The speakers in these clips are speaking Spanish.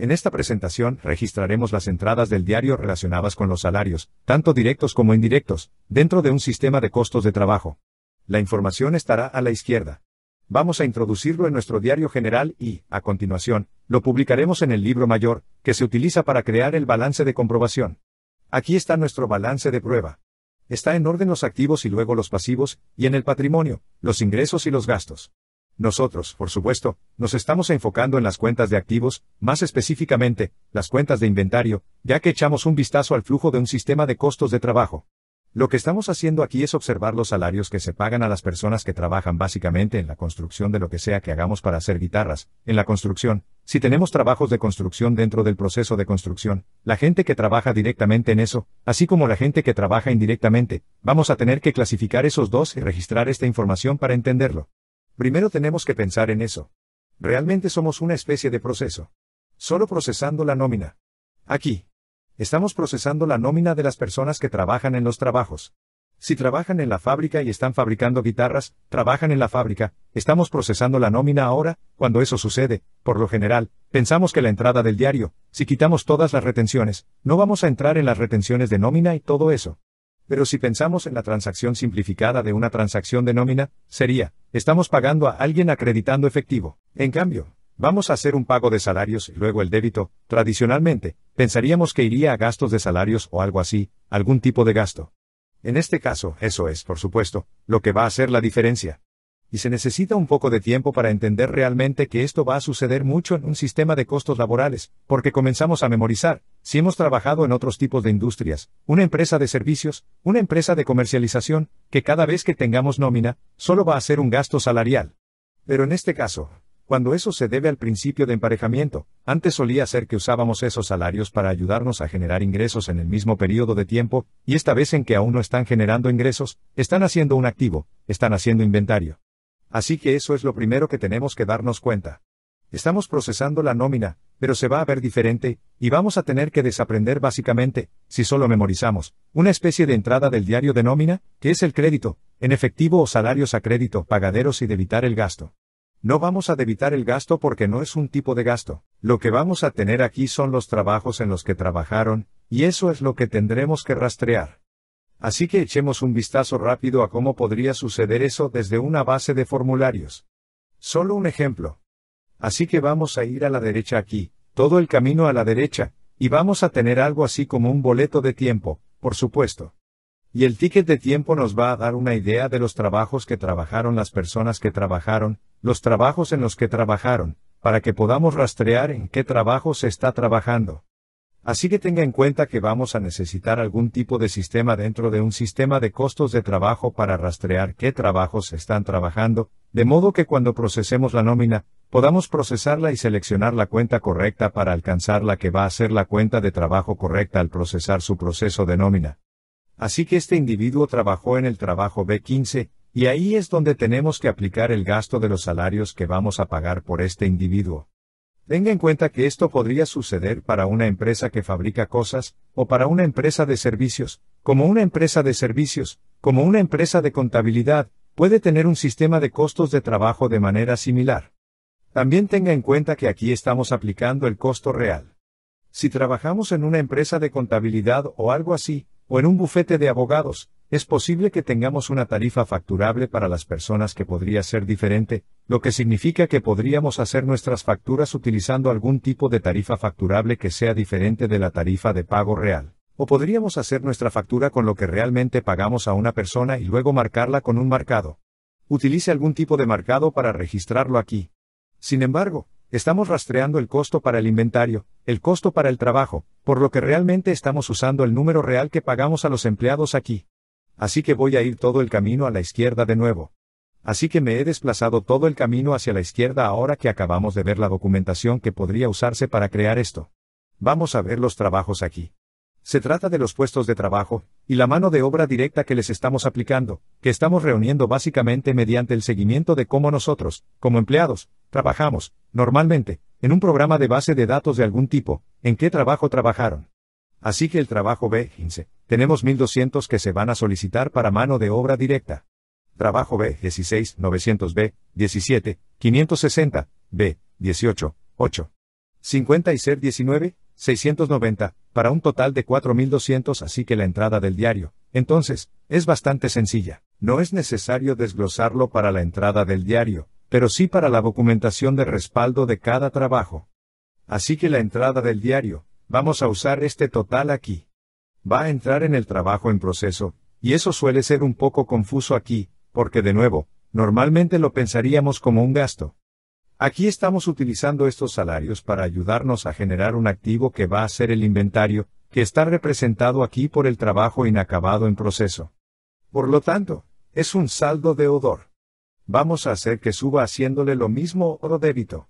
En esta presentación registraremos las entradas del diario relacionadas con los salarios, tanto directos como indirectos, dentro de un sistema de costos de trabajo. La información estará a la izquierda. Vamos a introducirlo en nuestro diario general y, a continuación, lo publicaremos en el libro mayor, que se utiliza para crear el balance de comprobación. Aquí está nuestro balance de prueba. Está en orden los activos y luego los pasivos, y en el patrimonio, los ingresos y los gastos. Nosotros, por supuesto, nos estamos enfocando en las cuentas de activos, más específicamente, las cuentas de inventario, ya que echamos un vistazo al flujo de un sistema de costos de trabajo. Lo que estamos haciendo aquí es observar los salarios que se pagan a las personas que trabajan básicamente en la construcción de lo que sea que hagamos para hacer guitarras, en la construcción, si tenemos trabajos de construcción dentro del proceso de construcción, la gente que trabaja directamente en eso, así como la gente que trabaja indirectamente, vamos a tener que clasificar esos dos y registrar esta información para entenderlo. Primero tenemos que pensar en eso. Realmente somos una especie de proceso. Solo procesando la nómina. Aquí. Estamos procesando la nómina de las personas que trabajan en los trabajos. Si trabajan en la fábrica y están fabricando guitarras, trabajan en la fábrica, estamos procesando la nómina ahora, cuando eso sucede, por lo general, pensamos que la entrada del diario, si quitamos todas las retenciones, no vamos a entrar en las retenciones de nómina y todo eso. Pero si pensamos en la transacción simplificada de una transacción de nómina, sería, estamos pagando a alguien acreditando efectivo. En cambio, vamos a hacer un pago de salarios y luego el débito, tradicionalmente, pensaríamos que iría a gastos de salarios o algo así, algún tipo de gasto. En este caso, eso es, por supuesto, lo que va a hacer la diferencia y se necesita un poco de tiempo para entender realmente que esto va a suceder mucho en un sistema de costos laborales, porque comenzamos a memorizar, si hemos trabajado en otros tipos de industrias, una empresa de servicios, una empresa de comercialización, que cada vez que tengamos nómina, solo va a ser un gasto salarial. Pero en este caso, cuando eso se debe al principio de emparejamiento, antes solía ser que usábamos esos salarios para ayudarnos a generar ingresos en el mismo periodo de tiempo, y esta vez en que aún no están generando ingresos, están haciendo un activo, están haciendo inventario. Así que eso es lo primero que tenemos que darnos cuenta. Estamos procesando la nómina, pero se va a ver diferente, y vamos a tener que desaprender básicamente, si solo memorizamos, una especie de entrada del diario de nómina, que es el crédito, en efectivo o salarios a crédito, pagaderos y debitar el gasto. No vamos a debitar el gasto porque no es un tipo de gasto. Lo que vamos a tener aquí son los trabajos en los que trabajaron, y eso es lo que tendremos que rastrear. Así que echemos un vistazo rápido a cómo podría suceder eso desde una base de formularios. Solo un ejemplo. Así que vamos a ir a la derecha aquí, todo el camino a la derecha, y vamos a tener algo así como un boleto de tiempo, por supuesto. Y el ticket de tiempo nos va a dar una idea de los trabajos que trabajaron las personas que trabajaron, los trabajos en los que trabajaron, para que podamos rastrear en qué trabajo se está trabajando. Así que tenga en cuenta que vamos a necesitar algún tipo de sistema dentro de un sistema de costos de trabajo para rastrear qué trabajos están trabajando, de modo que cuando procesemos la nómina, podamos procesarla y seleccionar la cuenta correcta para alcanzar la que va a ser la cuenta de trabajo correcta al procesar su proceso de nómina. Así que este individuo trabajó en el trabajo B15, y ahí es donde tenemos que aplicar el gasto de los salarios que vamos a pagar por este individuo. Tenga en cuenta que esto podría suceder para una empresa que fabrica cosas, o para una empresa de servicios, como una empresa de servicios, como una empresa de contabilidad, puede tener un sistema de costos de trabajo de manera similar. También tenga en cuenta que aquí estamos aplicando el costo real. Si trabajamos en una empresa de contabilidad o algo así, o en un bufete de abogados, es posible que tengamos una tarifa facturable para las personas que podría ser diferente, lo que significa que podríamos hacer nuestras facturas utilizando algún tipo de tarifa facturable que sea diferente de la tarifa de pago real. O podríamos hacer nuestra factura con lo que realmente pagamos a una persona y luego marcarla con un marcado. Utilice algún tipo de marcado para registrarlo aquí. Sin embargo, estamos rastreando el costo para el inventario, el costo para el trabajo, por lo que realmente estamos usando el número real que pagamos a los empleados aquí así que voy a ir todo el camino a la izquierda de nuevo. Así que me he desplazado todo el camino hacia la izquierda ahora que acabamos de ver la documentación que podría usarse para crear esto. Vamos a ver los trabajos aquí. Se trata de los puestos de trabajo, y la mano de obra directa que les estamos aplicando, que estamos reuniendo básicamente mediante el seguimiento de cómo nosotros, como empleados, trabajamos, normalmente, en un programa de base de datos de algún tipo, en qué trabajo trabajaron. Así que el trabajo B15. Tenemos 1.200 que se van a solicitar para mano de obra directa. Trabajo B16, 900 B17, 560, B18, 8. 50 y ser 19, 690, para un total de 4.200 así que la entrada del diario, entonces, es bastante sencilla. No es necesario desglosarlo para la entrada del diario, pero sí para la documentación de respaldo de cada trabajo. Así que la entrada del diario, Vamos a usar este total aquí. Va a entrar en el trabajo en proceso, y eso suele ser un poco confuso aquí, porque de nuevo, normalmente lo pensaríamos como un gasto. Aquí estamos utilizando estos salarios para ayudarnos a generar un activo que va a ser el inventario, que está representado aquí por el trabajo inacabado en proceso. Por lo tanto, es un saldo de odor. Vamos a hacer que suba haciéndole lo mismo o débito.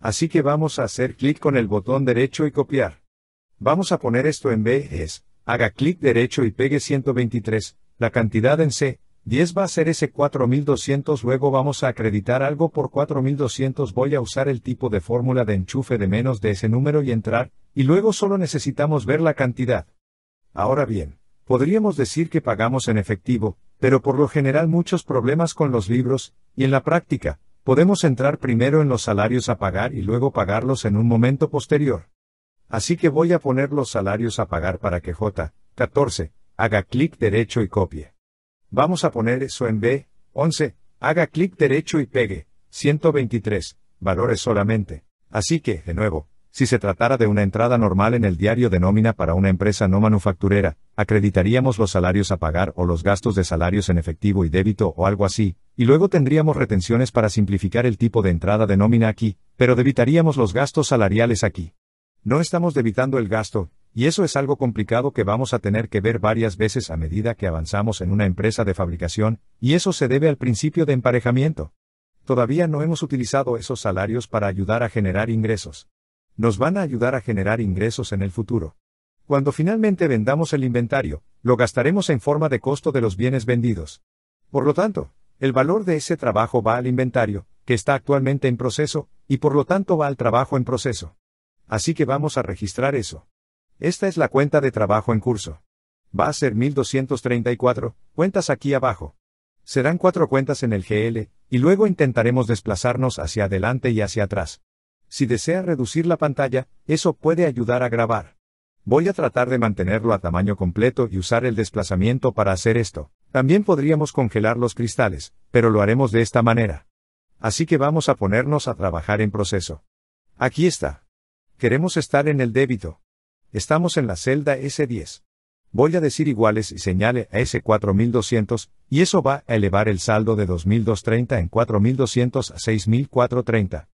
Así que vamos a hacer clic con el botón derecho y copiar. Vamos a poner esto en B es, haga clic derecho y pegue 123, la cantidad en C, 10 va a ser ese 4200, luego vamos a acreditar algo por 4200, voy a usar el tipo de fórmula de enchufe de menos de ese número y entrar, y luego solo necesitamos ver la cantidad. Ahora bien, podríamos decir que pagamos en efectivo, pero por lo general muchos problemas con los libros, y en la práctica, podemos entrar primero en los salarios a pagar y luego pagarlos en un momento posterior. Así que voy a poner los salarios a pagar para que J, 14, haga clic derecho y copie. Vamos a poner eso en B, 11, haga clic derecho y pegue, 123, valores solamente. Así que, de nuevo, si se tratara de una entrada normal en el diario de nómina para una empresa no manufacturera, acreditaríamos los salarios a pagar o los gastos de salarios en efectivo y débito o algo así, y luego tendríamos retenciones para simplificar el tipo de entrada de nómina aquí, pero debitaríamos los gastos salariales aquí. No estamos debitando el gasto, y eso es algo complicado que vamos a tener que ver varias veces a medida que avanzamos en una empresa de fabricación, y eso se debe al principio de emparejamiento. Todavía no hemos utilizado esos salarios para ayudar a generar ingresos. Nos van a ayudar a generar ingresos en el futuro. Cuando finalmente vendamos el inventario, lo gastaremos en forma de costo de los bienes vendidos. Por lo tanto, el valor de ese trabajo va al inventario, que está actualmente en proceso, y por lo tanto va al trabajo en proceso. Así que vamos a registrar eso. Esta es la cuenta de trabajo en curso. Va a ser 1234, cuentas aquí abajo. Serán cuatro cuentas en el GL, y luego intentaremos desplazarnos hacia adelante y hacia atrás. Si desea reducir la pantalla, eso puede ayudar a grabar. Voy a tratar de mantenerlo a tamaño completo y usar el desplazamiento para hacer esto. También podríamos congelar los cristales, pero lo haremos de esta manera. Así que vamos a ponernos a trabajar en proceso. Aquí está. Queremos estar en el débito. Estamos en la celda S10. Voy a decir iguales y señale a S4200, y eso va a elevar el saldo de 2230 en 4200 a 6430.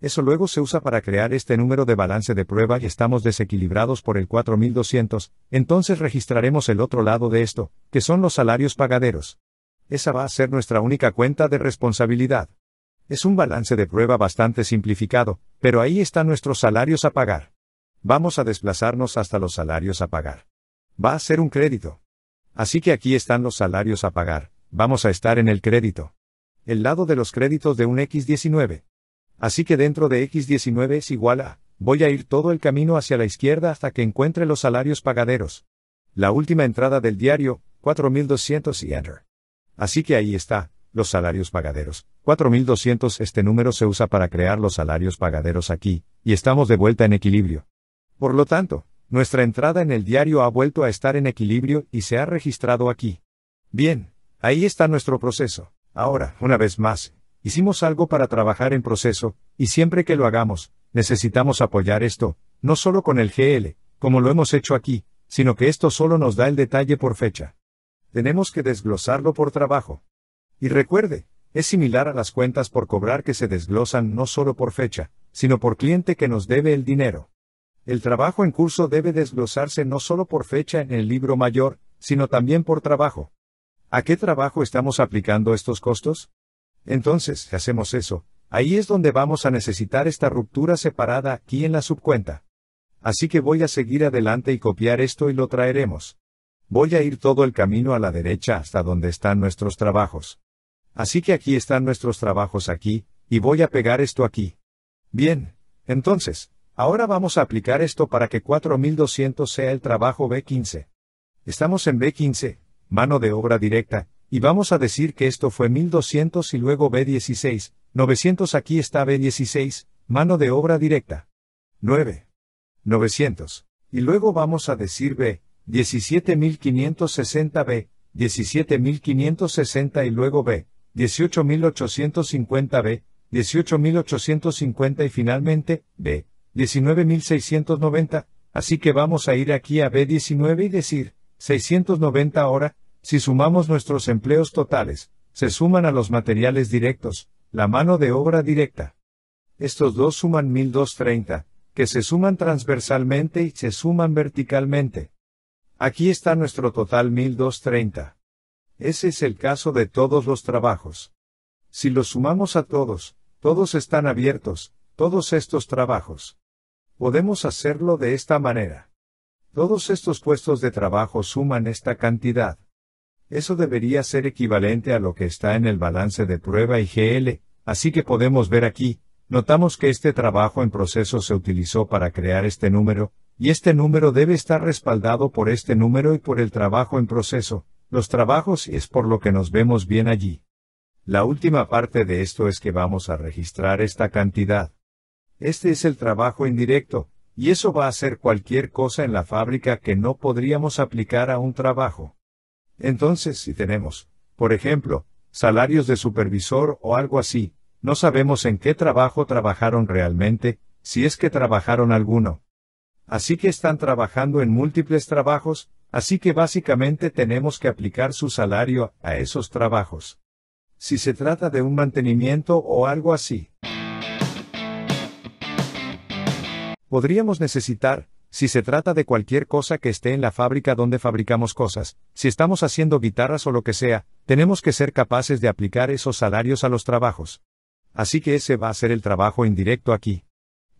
Eso luego se usa para crear este número de balance de prueba y estamos desequilibrados por el 4200, entonces registraremos el otro lado de esto, que son los salarios pagaderos. Esa va a ser nuestra única cuenta de responsabilidad. Es un balance de prueba bastante simplificado, pero ahí están nuestros salarios a pagar. Vamos a desplazarnos hasta los salarios a pagar. Va a ser un crédito. Así que aquí están los salarios a pagar, vamos a estar en el crédito. El lado de los créditos de un X19. Así que dentro de X19 es igual a, voy a ir todo el camino hacia la izquierda hasta que encuentre los salarios pagaderos. La última entrada del diario, 4200 y enter. Así que ahí está, los salarios pagaderos. 4200 Este número se usa para crear los salarios pagaderos aquí, y estamos de vuelta en equilibrio. Por lo tanto, nuestra entrada en el diario ha vuelto a estar en equilibrio y se ha registrado aquí. Bien, ahí está nuestro proceso. Ahora, una vez más, hicimos algo para trabajar en proceso, y siempre que lo hagamos, necesitamos apoyar esto, no solo con el GL, como lo hemos hecho aquí, sino que esto solo nos da el detalle por fecha. Tenemos que desglosarlo por trabajo. Y recuerde, es similar a las cuentas por cobrar que se desglosan no solo por fecha, sino por cliente que nos debe el dinero. El trabajo en curso debe desglosarse no solo por fecha en el libro mayor, sino también por trabajo. ¿A qué trabajo estamos aplicando estos costos? Entonces, hacemos eso, ahí es donde vamos a necesitar esta ruptura separada aquí en la subcuenta. Así que voy a seguir adelante y copiar esto y lo traeremos. Voy a ir todo el camino a la derecha hasta donde están nuestros trabajos. Así que aquí están nuestros trabajos aquí, y voy a pegar esto aquí. Bien, entonces, ahora vamos a aplicar esto para que 4200 sea el trabajo B15. Estamos en B15, mano de obra directa, y vamos a decir que esto fue 1200 y luego B16, 900 aquí está B16, mano de obra directa. 9. 900. Y luego vamos a decir B, 17560 B, 17560 y luego B, 18.850B, 18.850 y finalmente, B, 19.690, así que vamos a ir aquí a B19 y decir, 690 ahora, si sumamos nuestros empleos totales, se suman a los materiales directos, la mano de obra directa. Estos dos suman 1230, que se suman transversalmente y se suman verticalmente. Aquí está nuestro total 1230. Ese es el caso de todos los trabajos. Si los sumamos a todos, todos están abiertos, todos estos trabajos. Podemos hacerlo de esta manera. Todos estos puestos de trabajo suman esta cantidad. Eso debería ser equivalente a lo que está en el balance de prueba IGL, así que podemos ver aquí, notamos que este trabajo en proceso se utilizó para crear este número, y este número debe estar respaldado por este número y por el trabajo en proceso, los trabajos y es por lo que nos vemos bien allí. La última parte de esto es que vamos a registrar esta cantidad. Este es el trabajo indirecto, y eso va a ser cualquier cosa en la fábrica que no podríamos aplicar a un trabajo. Entonces, si tenemos, por ejemplo, salarios de supervisor o algo así, no sabemos en qué trabajo trabajaron realmente, si es que trabajaron alguno. Así que están trabajando en múltiples trabajos, Así que básicamente tenemos que aplicar su salario a esos trabajos. Si se trata de un mantenimiento o algo así. Podríamos necesitar, si se trata de cualquier cosa que esté en la fábrica donde fabricamos cosas, si estamos haciendo guitarras o lo que sea, tenemos que ser capaces de aplicar esos salarios a los trabajos. Así que ese va a ser el trabajo indirecto aquí.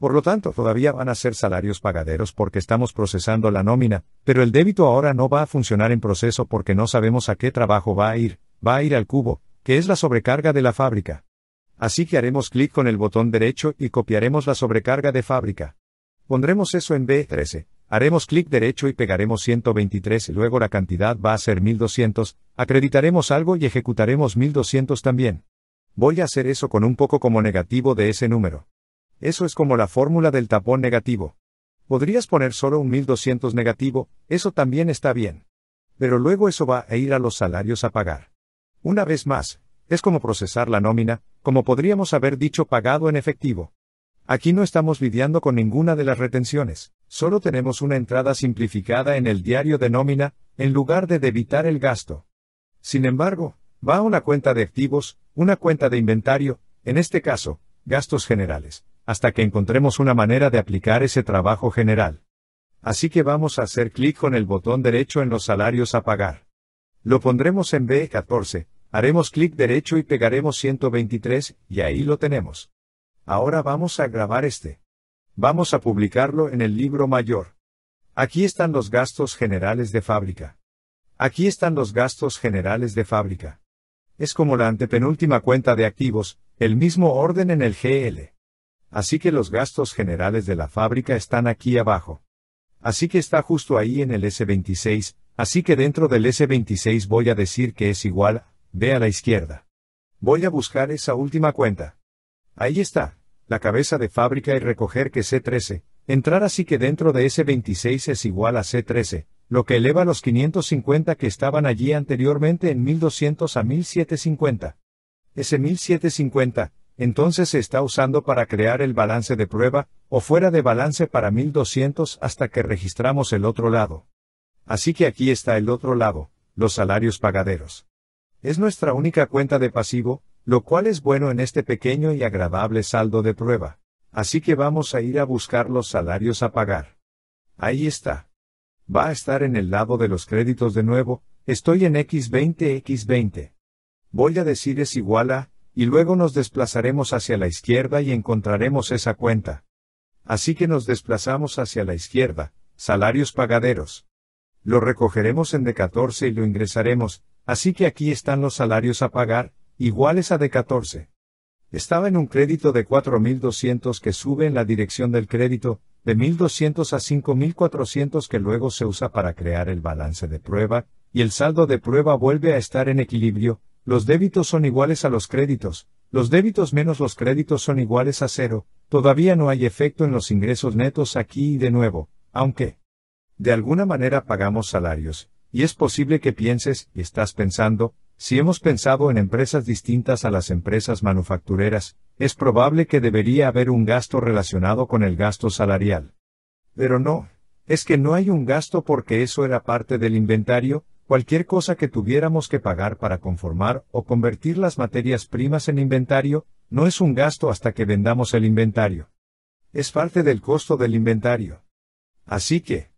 Por lo tanto, todavía van a ser salarios pagaderos porque estamos procesando la nómina, pero el débito ahora no va a funcionar en proceso porque no sabemos a qué trabajo va a ir, va a ir al cubo, que es la sobrecarga de la fábrica. Así que haremos clic con el botón derecho y copiaremos la sobrecarga de fábrica. Pondremos eso en B13, haremos clic derecho y pegaremos 123 y luego la cantidad va a ser 1200, acreditaremos algo y ejecutaremos 1200 también. Voy a hacer eso con un poco como negativo de ese número. Eso es como la fórmula del tapón negativo. Podrías poner solo un 1200 negativo, eso también está bien. Pero luego eso va a ir a los salarios a pagar. Una vez más, es como procesar la nómina, como podríamos haber dicho pagado en efectivo. Aquí no estamos lidiando con ninguna de las retenciones, solo tenemos una entrada simplificada en el diario de nómina, en lugar de debitar el gasto. Sin embargo, va a una cuenta de activos, una cuenta de inventario, en este caso, gastos generales, hasta que encontremos una manera de aplicar ese trabajo general. Así que vamos a hacer clic con el botón derecho en los salarios a pagar. Lo pondremos en B14, haremos clic derecho y pegaremos 123, y ahí lo tenemos. Ahora vamos a grabar este. Vamos a publicarlo en el libro mayor. Aquí están los gastos generales de fábrica. Aquí están los gastos generales de fábrica. Es como la antepenúltima cuenta de activos, el mismo orden en el GL. Así que los gastos generales de la fábrica están aquí abajo. Así que está justo ahí en el S26, así que dentro del S26 voy a decir que es igual, ve a la izquierda. Voy a buscar esa última cuenta. Ahí está, la cabeza de fábrica y recoger que C13, entrar así que dentro de S26 es igual a C13, lo que eleva los 550 que estaban allí anteriormente en 1200 a 1750. Ese 1750, entonces se está usando para crear el balance de prueba, o fuera de balance para 1200 hasta que registramos el otro lado. Así que aquí está el otro lado, los salarios pagaderos. Es nuestra única cuenta de pasivo, lo cual es bueno en este pequeño y agradable saldo de prueba. Así que vamos a ir a buscar los salarios a pagar. Ahí está. Va a estar en el lado de los créditos de nuevo, estoy en X20X20. Voy a decir es igual a y luego nos desplazaremos hacia la izquierda y encontraremos esa cuenta. Así que nos desplazamos hacia la izquierda, salarios pagaderos. Lo recogeremos en D14 y lo ingresaremos, así que aquí están los salarios a pagar, iguales a D14. Estaba en un crédito de 4.200 que sube en la dirección del crédito, de 1.200 a 5.400 que luego se usa para crear el balance de prueba, y el saldo de prueba vuelve a estar en equilibrio, los débitos son iguales a los créditos, los débitos menos los créditos son iguales a cero, todavía no hay efecto en los ingresos netos aquí y de nuevo, aunque de alguna manera pagamos salarios, y es posible que pienses, y estás pensando, si hemos pensado en empresas distintas a las empresas manufactureras, es probable que debería haber un gasto relacionado con el gasto salarial. Pero no, es que no hay un gasto porque eso era parte del inventario, cualquier cosa que tuviéramos que pagar para conformar o convertir las materias primas en inventario, no es un gasto hasta que vendamos el inventario. Es parte del costo del inventario. Así que,